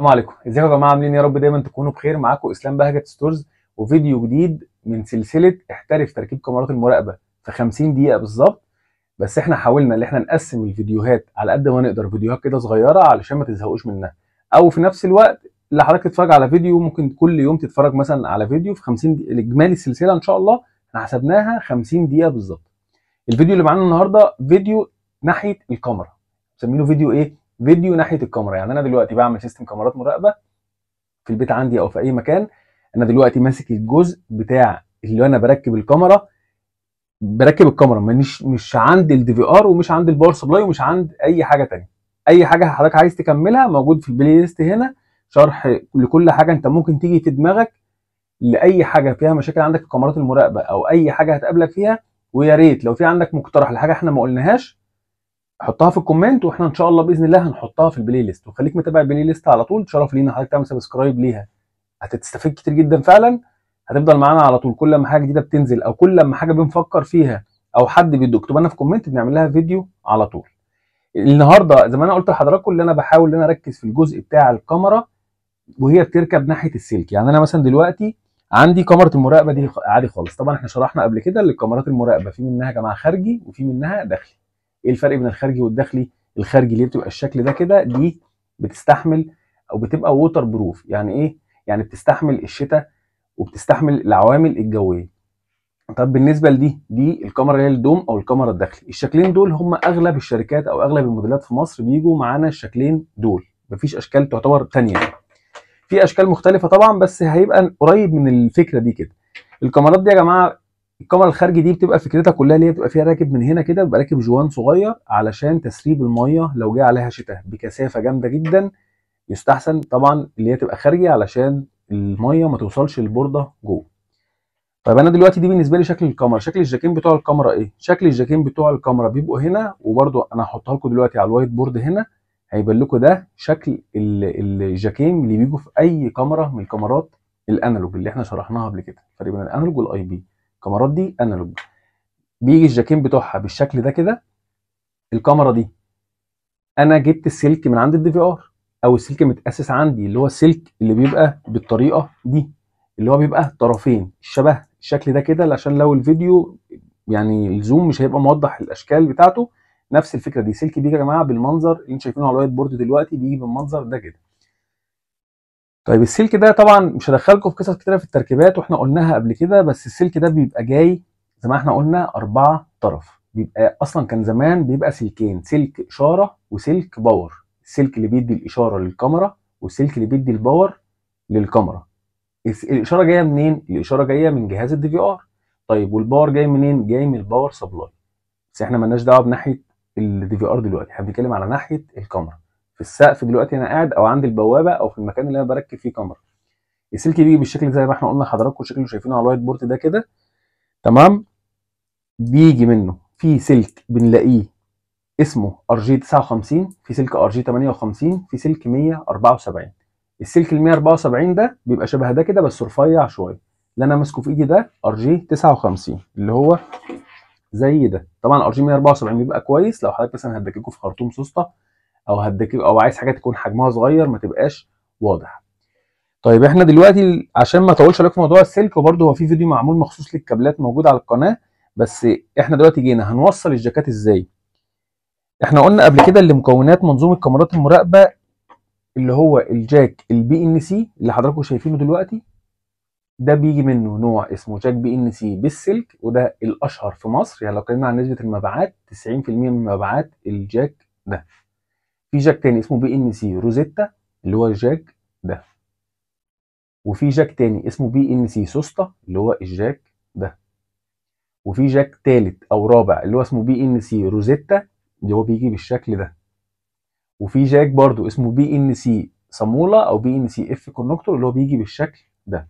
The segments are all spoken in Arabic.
السلام عليكم ازيكم يا جماعه عاملين إيه يا رب دايما تكونوا بخير معاكم اسلام بهجت ستورز وفيديو جديد من سلسله احترف تركيب كاميرات المراقبه في 50 دقيقه بالظبط بس احنا حاولنا ان احنا نقسم الفيديوهات على قد ما نقدر فيديوهات كده صغيره علشان ما تزهقوش منها او في نفس الوقت اللي حضرتك تتفرج على فيديو ممكن كل يوم تتفرج مثلا على فيديو في 50 اجمالي السلسله ان شاء الله احنا حسبناها 50 دقيقه بالظبط الفيديو اللي معانا النهارده فيديو ناحيه الكاميرا مسمينه فيديو ايه فيديو ناحيه الكاميرا يعني انا دلوقتي بعمل سيستم كاميرات مراقبه في البيت عندي او في اي مكان انا دلوقتي ماسك الجزء بتاع اللي انا بركب الكاميرا بركب الكاميرا مش مش عند الدي في ار ومش عند الباور سبلاي ومش عند اي حاجه تانية اي حاجه حضرتك عايز تكملها موجود في البلاي ليست هنا شرح لكل حاجه انت ممكن تيجي في دماغك لاي حاجه فيها مشاكل عندك في كاميرات المراقبه او اي حاجه هتقابلك فيها ويا ريت لو في عندك مقترح لحاجه احنا ما قلناهاش حطها في الكومنت واحنا ان شاء الله باذن الله هنحطها في البلاي ليست وخليك متابع البلاي ليست على طول شرف لينا حضرتك تعمل سبسكرايب ليها هتستفيد كتير جدا فعلا هتفضل معانا على طول كل ما حاجه جديده بتنزل او كل ما حاجه بنفكر فيها او حد بيدو اكتب لنا في كومنت بنعمل لها فيديو على طول النهارده زي ما انا قلت لحضراتكم اللي انا بحاول ان انا اركز في الجزء بتاع الكاميرا وهي بتركب ناحيه السلك يعني انا مثلا دلوقتي عندي كاميرا المراقبه دي عادي خالص طبعا احنا شرحنا قبل كده ان الكاميرات المراقبه في منها يا جماعه خارجي وفي منها داخلي ايه الفرق بين الخارجي والداخلي الخارجي ليه بتبقى الشكل ده كده دي بتستحمل او بتبقى ووتر بروف يعني ايه يعني بتستحمل الشتاء وبتستحمل العوامل الجويه طب بالنسبه لدي دي الكاميرا اللي هي الدوم او الكاميرا الداخلي الشكلين دول هم اغلب الشركات او اغلب الموديلات في مصر بيجوا معانا الشكلين دول مفيش اشكال تعتبر ثانيه في اشكال مختلفه طبعا بس هيبقى قريب من الفكره دي كده الكاميرات دي يا جماعه الكاميرا الخارجي دي بتبقى فكرتها كلها ان هي بتبقى فيها راكب من هنا كده بيبقى راكب جوان صغير علشان تسريب الميه لو جه عليها شتاء بكثافه جامده جدا يستحسن طبعا اللي هي تبقى خارجي علشان الميه ما توصلش البورده جوه طيب انا دلوقتي دي بالنسبه لي شكل الكاميرا شكل الجاكين بتوع الكاميرا ايه شكل الجاكين بتوع الكاميرا بيبقوا هنا وبرده انا هحطها لكم دلوقتي على الوايت بورد هنا هيبان لكم ده شكل الجاكين اللي بيجوا في اي كاميرا من الكاميرات الانالوج اللي احنا شرحناها قبل كده تقريبا بين الانالوج والاي بي الكاميرات دي انالوج بيجي الجاكين بتوعها بالشكل ده كده الكاميرا دي انا جبت السلك من عند الدي في ار او السلك متاسس عندي اللي هو السلك اللي بيبقى بالطريقه دي اللي هو بيبقى طرفين شبه الشكل ده كده عشان لو الفيديو يعني الزوم مش هيبقى موضح الاشكال بتاعته نفس الفكره دي سلك بيجي يا جماعه بالمنظر اللي انتم شايفينه على الوايت بورد دلوقتي بيجي بالمنظر ده كده طيب السلك ده طبعا مش هدخلكم في قصص كتيره في التركيبات واحنا قلناها قبل كده بس السلك ده بيبقى جاي زي ما احنا قلنا اربعه طرف بيبقى اصلا كان زمان بيبقى سلكين سلك اشاره وسلك باور السلك اللي بيدي الاشاره للكاميرا والسلك اللي بيدي الباور للكاميرا الاشاره جايه منين الاشاره جايه من جهاز الدي في ار طيب والباور جاي منين جاي من الباور سبلاي بس احنا مالناش دعوه بناحيه الدي في ار دلوقتي احنا بنتكلم على ناحيه الكاميرا في السقف دلوقتي انا قاعد او عند البوابه او في المكان اللي انا بركب فيه كاميرا السلك بيجي بالشكل زي ما احنا قلنا لحضراتكم شكله شايفينه على الوايت بورد ده كده تمام بيجي منه في سلك بنلاقيه اسمه ار جي 59 في سلك ار جي 58 في سلك 174 السلك ال 174 ده بيبقى شبه ده كده بس رفيع شويه اللي انا ماسكه في ايدي ده ار جي 59 اللي هو زي ده طبعا ار جي 174 بيبقى كويس لو حضرتك مثلا هتدككه في خرطوم سوسته او هديك او عايز حاجه تكون حجمها صغير ما تبقاش واضح طيب احنا دلوقتي عشان ما اطولش عليكم موضوع السلك وبرده هو في فيديو معمول مخصوص للكابلات موجود على القناه بس احنا دلوقتي جينا هنوصل الجاكات ازاي احنا قلنا قبل كده اللي مكونات منظومه كاميرات المراقبه اللي هو الجاك البي ان سي اللي حضراتكم شايفينه دلوقتي ده بيجي منه نوع اسمه جاك بي ان سي بالسلك وده الاشهر في مصر يعني لو اتكلمنا عن نسبه المبيعات 90% من مبيعات الجاك ده في جاك تاني اسمه بي ان سي روزيتا اللي هو الجاك ده وفي جاك تاني اسمه بي ان سي سوستا اللي هو الجاك ده وفي جاك تالت او رابع اللي هو اسمه بي ان سي روزيتا اللي هو بيجي بالشكل ده وفي جاك برضو اسمه بي ان سي صامولا او بي ان سي اف كونكتور اللي هو بيجي بالشكل ده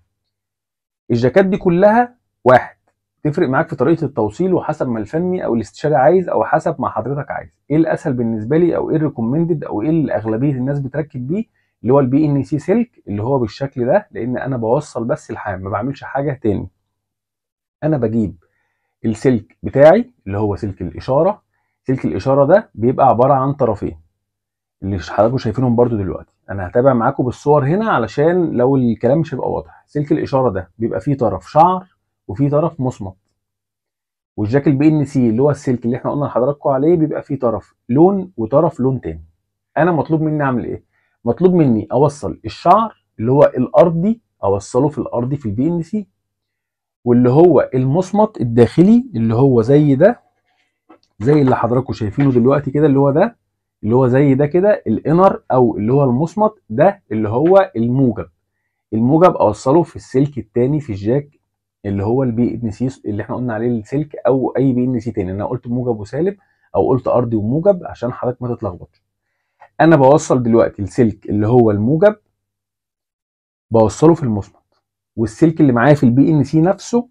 الجاكات دي كلها واحد تفرق معاك في طريقه التوصيل وحسب ما الفني او الاستشاري عايز او حسب ما حضرتك عايز ايه الاسهل بالنسبه لي او ايه الريكومندد او ايه اللي اغلبيه الناس بتركب بيه اللي هو البي ان سي سلك اللي هو بالشكل ده لان انا بوصل بس الحام ما بعملش حاجه تاني انا بجيب السلك بتاعي اللي هو سلك الاشاره سلك الاشاره ده بيبقى عباره عن طرفين اللي حضراتكم شايفينهم برده دلوقتي انا هتابع معاكم بالصور هنا علشان لو الكلام مش هيبقى واضح سلك الاشاره ده بيبقى فيه طرف شعر وفي طرف مصمت والجاك البي ان سي اللي هو السلك اللي احنا قلنا لحضراتكم عليه بيبقى فيه طرف لون وطرف لون تاني انا مطلوب مني اعمل ايه مطلوب مني اوصل الشعر اللي هو الارضي اوصله في الارضي في البي ان سي واللي هو المصمت الداخلي اللي هو زي ده زي اللي حضراتكم شايفينه دلوقتي كده اللي هو ده اللي هو زي ده كده الانر او اللي هو المصمت ده اللي هو الموجب الموجب اوصله في السلك الثاني في الجاك اللي هو البي ان إيه سي اللي احنا قلنا عليه السلك او اي بي ان إيه سي تاني انا قلت موجب وسالب او قلت ارضي وموجب عشان حضرتك ما تتلخبطش انا بوصل دلوقتي السلك اللي هو الموجب بوصله في المصمت والسلك اللي معايا في البي ان إيه سي نفسه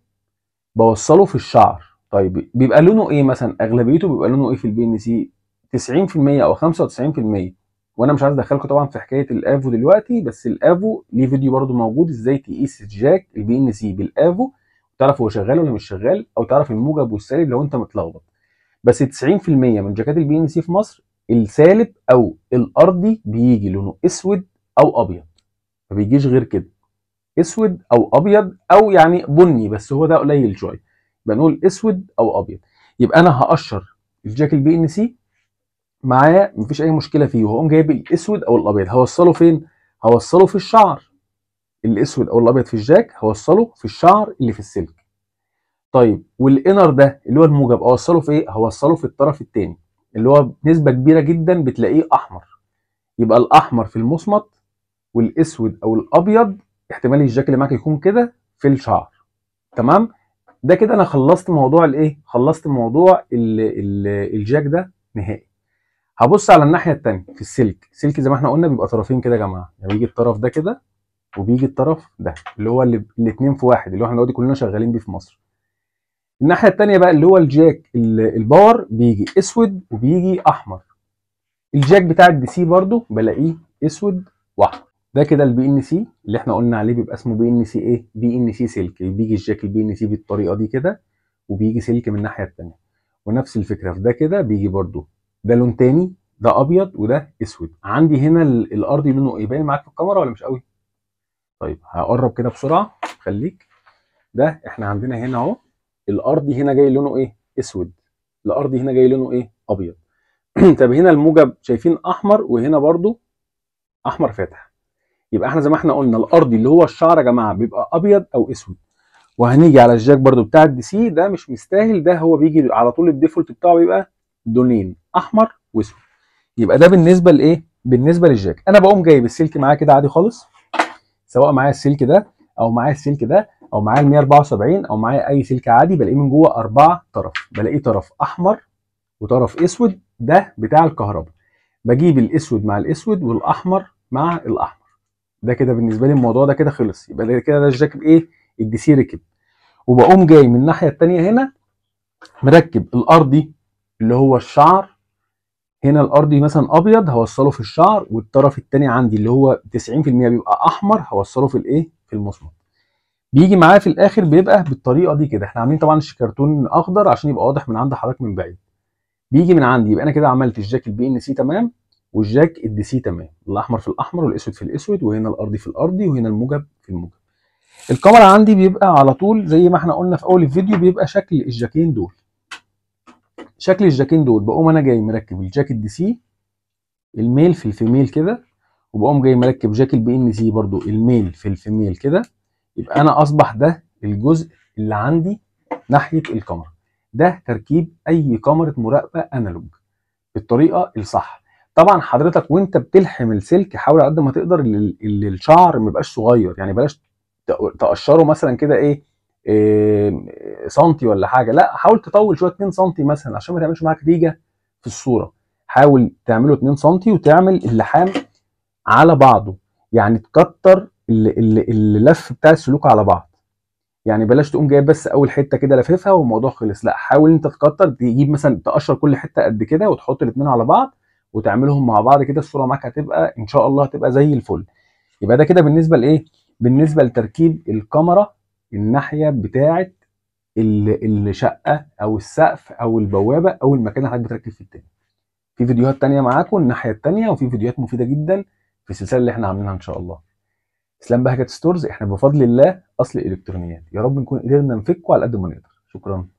بوصله في الشعر طيب بيبقى لونه ايه مثلا اغلبيته بيبقى لونه ايه في البي ان سي 90% او 95% وانا مش عايز ادخلكم طبعا في حكايه الافو دلوقتي بس الافو ليه فيديو برده موجود ازاي تقيس جاك البي ان سي بالافو تعرف هو شغال ولا مش شغال او تعرف الموجب والسالب لو انت متلخبط بس 90% من جاكات البي ان سي في مصر السالب او الارضي بيجي لونه اسود او ابيض ما بيجيش غير كده اسود او ابيض او يعني بني بس هو ده قليل شويه بنقول اسود او ابيض يبقى انا هقشر الجاك البي ان سي معاه مفيش اي مشكله فيه وهقوم جايب الاسود او الابيض هوصله فين هوصله في الشعر الاسود او الابيض في الجاك هوصله في الشعر اللي في السلك طيب والانر ده اللي هو الموجب اوصله في ايه هوصله في الطرف الثاني اللي هو بنسبه كبيره جدا بتلاقيه احمر يبقى الاحمر في المصمت والاسود او الابيض احتمال الجاك اللي معاك يكون كده في الشعر تمام ده كده انا خلصت موضوع الايه خلصت موضوع الـ الـ الجاك ده نهائي هبص على الناحيه الثانيه في السلك السلك زي ما احنا قلنا بيبقى طرفين كده يا جماعه يعني بيجي الطرف ده كده وبيجي الطرف ده اللي هو الاثنين في واحد اللي هو احنا دلوقتي كلنا شغالين بيه في مصر الناحيه الثانيه بقى اللي هو الجاك الباور بيجي اسود وبيجي احمر الجاك بتاع الدي سي برده بلاقيه اسود واحمر ده كده البي ان سي اللي احنا قلنا عليه بيبقى اسمه بي ان سي ايه بي ان سي سلك بيجي الجاك البي ان سي بالطريقه دي كده وبيجي سلك من الناحيه الثانيه ونفس الفكره في ده كده بيجي برده ده لون ثاني ده ابيض وده اسود عندي هنا الارضي لونه ايه باين معاك في الكاميرا ولا مش قوي طيب هقرب كده بسرعه خليك ده احنا عندنا هنا اهو الارضي هنا جاي لونه ايه اسود الارضي هنا جاي لونه ايه ابيض طب هنا الموجب شايفين احمر وهنا برضو احمر فاتح يبقى احنا زي ما احنا قلنا الارضي اللي هو الشعر يا جماعه بيبقى ابيض او اسود وهنيجي على الجاك برضو بتاع الدي سي ده مش مستاهل ده هو بيجي على طول الديفولت بتاعه بيبقى لونين احمر واسود يبقى ده بالنسبه لايه بالنسبه للجاك انا بقوم جايب السلك معاه كده عادي خالص سواء معايا السلك ده او معايا السلك ده او معايا ال 174 او معايا اي سلك عادي بلاقيه من جوه اربع طرف بلاقيه طرف احمر وطرف اسود ده بتاع الكهرباء بجيب الاسود مع الاسود والاحمر مع الاحمر ده كده بالنسبه لي الموضوع ده كده خلص يبقى كده ده الجاكب ايه الدي سي ركب وبقوم جاي من الناحيه الثانيه هنا مركب الارضي اللي هو الشعر هنا الارضي مثلا ابيض هوصله في الشعر والطرف الثاني عندي اللي هو 90% بيبقى احمر هوصله في الايه في المصمت بيجي معايا في الاخر بيبقى بالطريقه دي كده احنا عاملين طبعا الشكرتون اخضر عشان يبقى واضح من عند حضرتك من بعيد بيجي من عندي يبقى انا كده عملت الجاك البي ان سي تمام والجاك الدي سي تمام الاحمر في الاحمر والاسود في الاسود وهنا الارضي في الارضي وهنا الموجب في الموجب الكاميرا عندي بيبقى على طول زي ما احنا قلنا في اول الفيديو بيبقى شكل الجاكين دول شكل الجاكين دول بقوم انا جاي مركب الجاكيت دي سي الميل في الفيميل كده وبقوم جاي مركب جاكيت بي ان سي برضو الميل في الفيميل كده يبقى انا اصبح ده الجزء اللي عندي ناحيه الكاميرا ده تركيب اي كاميرا مراقبه انالوج بالطريقه الصح طبعا حضرتك وانت بتلحم السلك حاول على قد ما تقدر اللي الشعر ما يبقاش صغير يعني بلاش تقشره مثلا كده ايه آه، سنتي ولا حاجه لا حاول تطول شويه 2 سنتي مثلا عشان ما تعملش معاك ريجه في الصوره حاول تعمله 2 سنتي وتعمل اللحام على بعضه يعني تكتر اللف بتاع السلوك على بعض يعني بلاش تقوم جايب بس اول حته كده لففها والموضوع خلص لا حاول انت تكتر تجيب مثلا تقشر كل حته قد كده وتحط الاثنين على بعض وتعملهم مع بعض كده الصوره معاك هتبقى ان شاء الله هتبقى زي الفل يبقى ده كده بالنسبه لايه بالنسبه لتركيب الكاميرا الناحيه بتاعه الشقه او السقف او البوابه او المكان اللي حضرتك بتركب فيه التاني في فيديوهات تانية معاكم الناحيه التانية وفي فيديوهات مفيده جدا في السلسله اللي احنا عاملينها ان شاء الله اسلام بهجت ستورز احنا بفضل الله اصل الكترونيات يا رب نكون قدرنا نفكه على قد ما نقدر شكرا